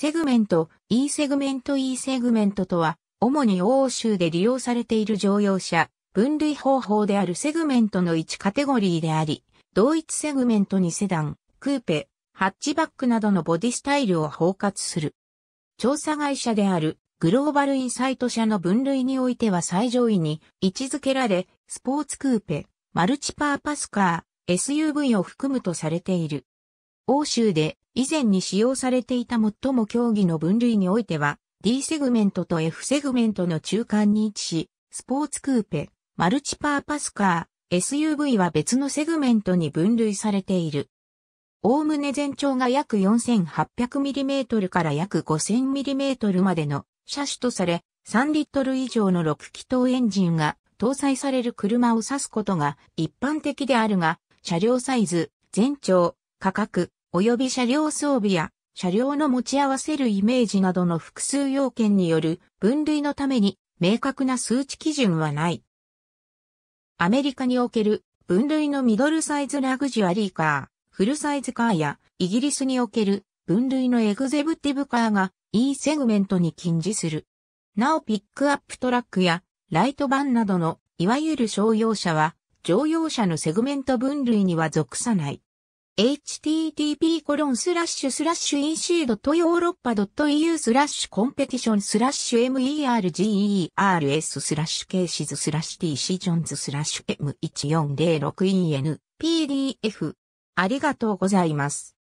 セグメント、E セグメント E セグメントとは、主に欧州で利用されている乗用車、分類方法であるセグメントの1カテゴリーであり、同一セグメントにセダン、クーペ、ハッチバックなどのボディスタイルを包括する。調査会社であるグローバルインサイト社の分類においては最上位に位置づけられ、スポーツクーペ、マルチパーパスカー、SUV を含むとされている。欧州で以前に使用されていた最も競技の分類においては、D セグメントと F セグメントの中間に位置し、スポーツクーペ、マルチパーパスカー、SUV は別のセグメントに分類されている。おおむね全長が約 4800mm から約 5000mm までの車種とされ、3リットル以上の6気筒エンジンが搭載される車を指すことが一般的であるが、車両サイズ、全長、価格、及び車両装備や車両の持ち合わせるイメージなどの複数要件による分類のために明確な数値基準はない。アメリカにおける分類のミドルサイズラグジュアリーカー、フルサイズカーやイギリスにおける分類のエグゼブティブカーが E セグメントに禁じする。なおピックアップトラックやライトバンなどのいわゆる商用車は乗用車のセグメント分類には属さない。http コロンスラッシュスラッシュ ec.europa.eu スラッシュコンペティションスラッシュ mergers スラッシュケーシズスラッシュ t シジョンズスラッシュ m1406enpdf ありがとうございます。